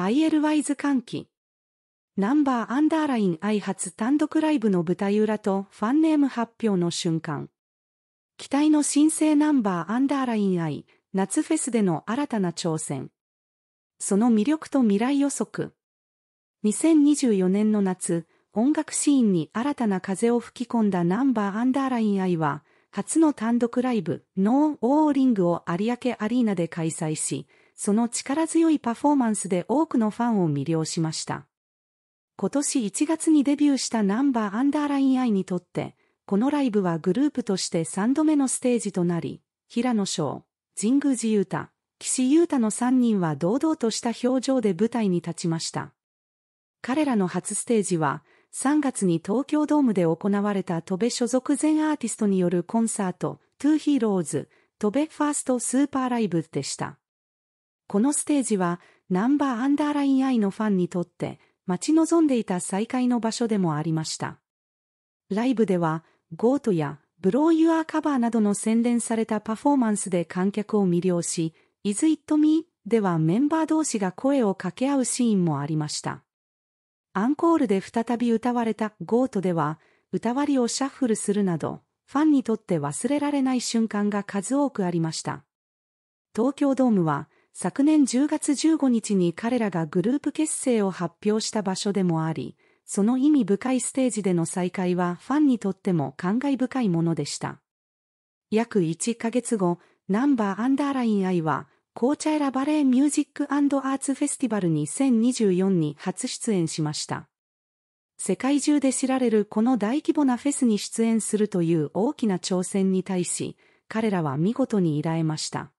ILWISE 換気。ナンバーアンダーライン愛発単独ライブの舞台裏とファンネーム発表の瞬間。期待の新生ナンバーアンダーライン愛、夏フェスでの新たな挑戦。その魅力と未来予測。2024年の夏、音楽シーンに新たな風を吹き込んだナンバーアンダーライン愛は、初の単独ライブ、ノー・オーリングを有明アリーナで開催し、その力強いパフォーマンスで多くのファンを魅了しました。今年1月にデビューしたナンバーアンダーラインアイにとって、このライブはグループとして3度目のステージとなり、平野翔、神宮寺勇太、岸優太の3人は堂々とした表情で舞台に立ちました。彼らの初ステージは、3月に東京ドームで行われた戸部所属全アーティストによるコンサート、トゥーヒーローズ、戸部ファーストスーパーライブでした。このステージはナンバーアンダーラインイのファンにとって待ち望んでいた再会の場所でもありました。ライブでは GOAT やブローユアカバーなどの洗練されたパフォーマンスで観客を魅了し、Is It Me? ではメンバー同士が声を掛け合うシーンもありました。アンコールで再び歌われた GOAT では、歌割りをシャッフルするなど、ファンにとって忘れられない瞬間が数多くありました。東京ドームは、昨年10月15日に彼らがグループ結成を発表した場所でもあり、その意味深いステージでの再会はファンにとっても感慨深いものでした。約1ヶ月後、ナンバーアンダーライン愛は、コーチャエラバレーミュージックアーツフェスティバル2024に初出演しました。世界中で知られるこの大規模なフェスに出演するという大きな挑戦に対し、彼らは見事に依頼ました。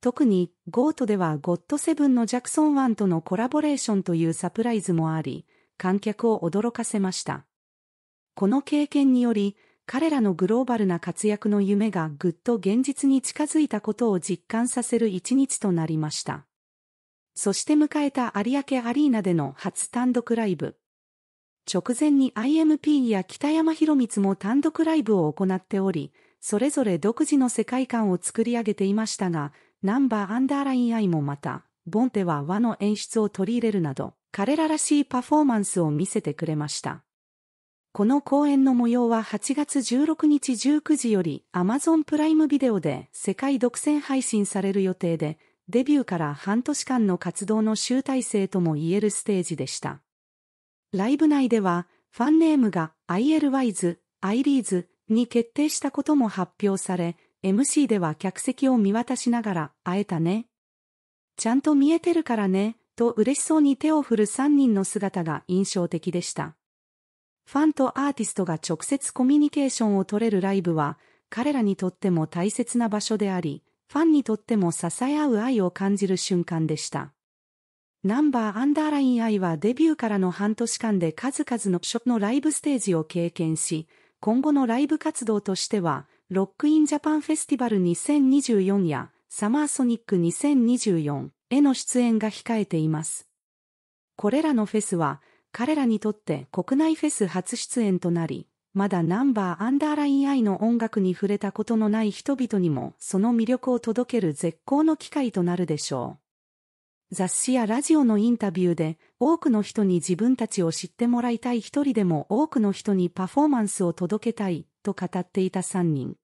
特に、ゴートではゴッドセブンのジャクソンワンとのコラボレーションというサプライズもあり、観客を驚かせました。この経験により、彼らのグローバルな活躍の夢がぐっと現実に近づいたことを実感させる一日となりました。そして迎えた有明アリーナでの初単独ライブ。直前に IMP や北山博光も単独ライブを行っており、それぞれ独自の世界観を作り上げていましたが、ナンバーアンダーラインアイもまた、ボンテは和の演出を取り入れるなど、彼ららしいパフォーマンスを見せてくれました。この公演の模様は8月16日19時より Amazon プライムビデオで世界独占配信される予定で、デビューから半年間の活動の集大成とも言えるステージでした。ライブ内では、ファンネームが ILYZ、i l e z に決定したことも発表され、MC では客席を見渡しながら、会えたね。ちゃんと見えてるからね、と嬉しそうに手を振る3人の姿が印象的でした。ファンとアーティストが直接コミュニケーションを取れるライブは、彼らにとっても大切な場所であり、ファンにとっても支え合う愛を感じる瞬間でした。ナンバーアンダーライン愛はデビューからの半年間で数々のショのライブステージを経験し、今後のライブ活動としては、ロックインジャパンフェスティバル2024やサマーソニック2024への出演が控えています。これらのフェスは彼らにとって国内フェス初出演となり、まだナンバーアンダーラインアイの音楽に触れたことのない人々にもその魅力を届ける絶好の機会となるでしょう。雑誌やラジオのインタビューで多くの人に自分たちを知ってもらいたい一人でも多くの人にパフォーマンスを届けたいと語っていた3人。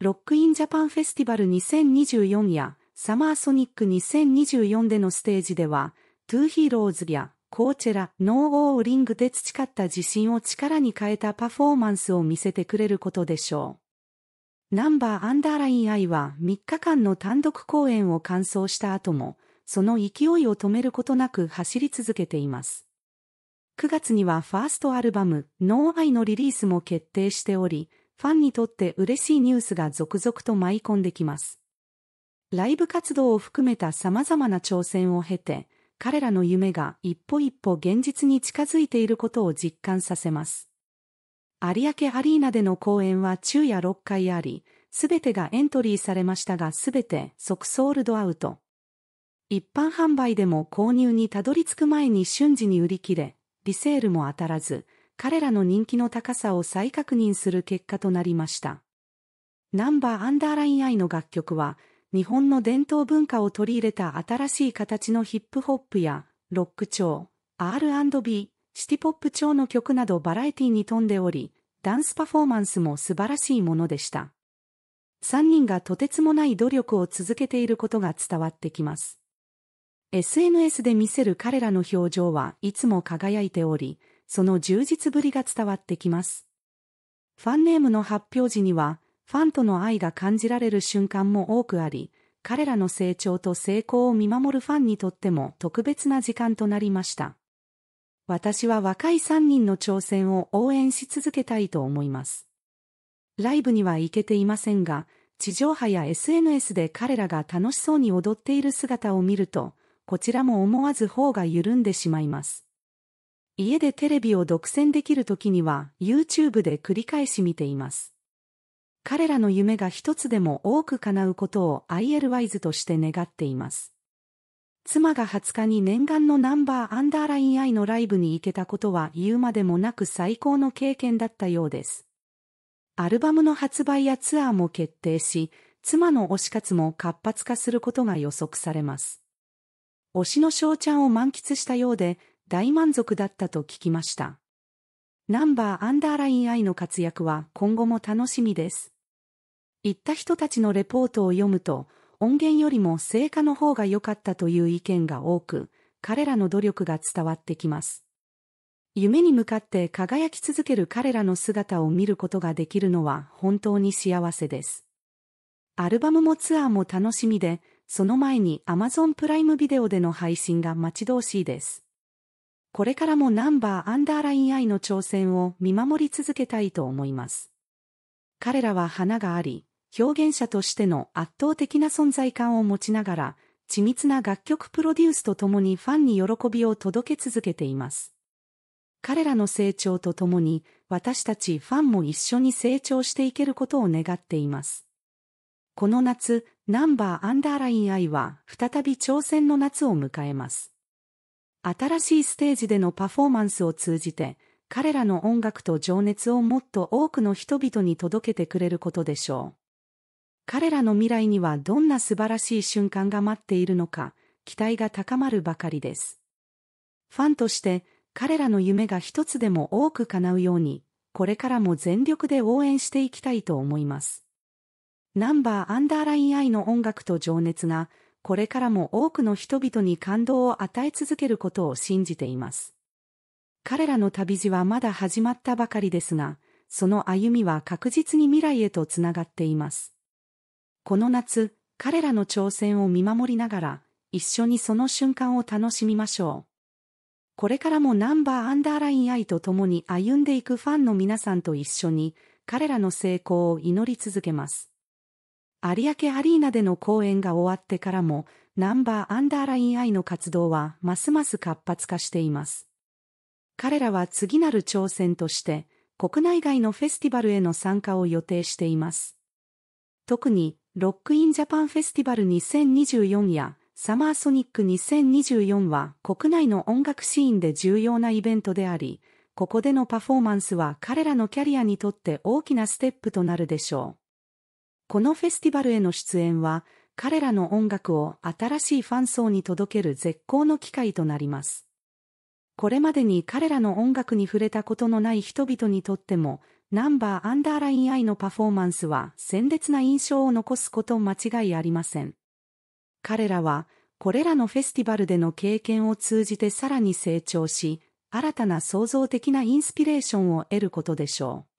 ロックインジャパンフェスティバル2024やサマーソニック2024でのステージでは、トゥーヒーローズやコーチェラ、ノーオーリングで培った自信を力に変えたパフォーマンスを見せてくれることでしょう。ナンバーアンダーラインイは3日間の単独公演を完走した後も、その勢いを止めることなく走り続けています。9月にはファーストアルバム、No I のリリースも決定しており、ファンにとって嬉しいニュースが続々と舞い込んできます。ライブ活動を含めた様々な挑戦を経て、彼らの夢が一歩一歩現実に近づいていることを実感させます。有明アリーナでの公演は昼夜6回あり、すべてがエントリーされましたがすべて即ソールドアウト。一般販売でも購入にたどり着く前に瞬時に売り切れ、リセールも当たらず、彼らの人気の高さを再確認する結果となりました。ナンバーアンダーラインイの楽曲は、日本の伝統文化を取り入れた新しい形のヒップホップや、ロック調、R&B、シティポップ調の曲などバラエティに富んでおり、ダンスパフォーマンスも素晴らしいものでした。3人がとてつもない努力を続けていることが伝わってきます。SNS で見せる彼らの表情はいつも輝いており、その充実ぶりが伝わってきます。ファンネームの発表時には、ファンとの愛が感じられる瞬間も多くあり、彼らの成長と成功を見守るファンにとっても特別な時間となりました。私は若い3人の挑戦を応援し続けたいと思います。ライブには行けていませんが、地上波や SNS で彼らが楽しそうに踊っている姿を見ると、こちらも思わず方が緩んでしまいます。家でテレビを独占できる時には YouTube で繰り返し見ています。彼らの夢が一つでも多く叶うことを ILWISE として願っています。妻が20日に念願のナンバーアンダーライン I のライブに行けたことは言うまでもなく最高の経験だったようです。アルバムの発売やツアーも決定し、妻の推し活も活発化することが予測されます。推しの翔ちゃんを満喫したようで、大満足だったと聞きました。ナンバーアンダーラインイの活躍は今後も楽しみです。行った人たちのレポートを読むと、音源よりも成果の方が良かったという意見が多く、彼らの努力が伝わってきます。夢に向かって輝き続ける彼らの姿を見ることができるのは本当に幸せです。アルバムもツアーも楽しみで、その前に Amazon プライムビデオでの配信が待ち遠しいです。これからもナンバーアンダーライン I の挑戦を見守り続けたいと思います。彼らは花があり、表現者としての圧倒的な存在感を持ちながら、緻密な楽曲プロデュースとともにファンに喜びを届け続けています。彼らの成長とともに、私たちファンも一緒に成長していけることを願っています。この夏、ナンバーアンダーラインイは再び挑戦の夏を迎えます。新しいステージでのパフォーマンスを通じて、彼らの音楽と情熱をもっと多くの人々に届けてくれることでしょう。彼らの未来にはどんな素晴らしい瞬間が待っているのか、期待が高まるばかりです。ファンとして、彼らの夢が一つでも多く叶うように、これからも全力で応援していきたいと思います。ナンバーアンダーライン愛の音楽と情熱が、これからも多くの人々に感動を与え続けることを信じています。彼らの旅路はまだ始まったばかりですが、その歩みは確実に未来へとつながっています。この夏、彼らの挑戦を見守りながら、一緒にその瞬間を楽しみましょう。これからもナンバーアンダーライン愛と共に歩んでいくファンの皆さんと一緒に、彼らの成功を祈り続けます。有明アリーナでの公演が終わってからも、ナンバーアンダーラインイの活動はますます活発化しています。彼らは次なる挑戦として、国内外のフェスティバルへの参加を予定しています。特に、ロックインジャパンフェスティバル2024やサマーソニック2024は国内の音楽シーンで重要なイベントであり、ここでのパフォーマンスは彼らのキャリアにとって大きなステップとなるでしょう。このフェスティバルへの出演は、彼らの音楽を新しいファン層に届ける絶好の機会となります。これまでに彼らの音楽に触れたことのない人々にとっても、ナンバーアンダーライン I のパフォーマンスは鮮烈な印象を残すこと間違いありません。彼らは、これらのフェスティバルでの経験を通じてさらに成長し、新たな創造的なインスピレーションを得ることでしょう。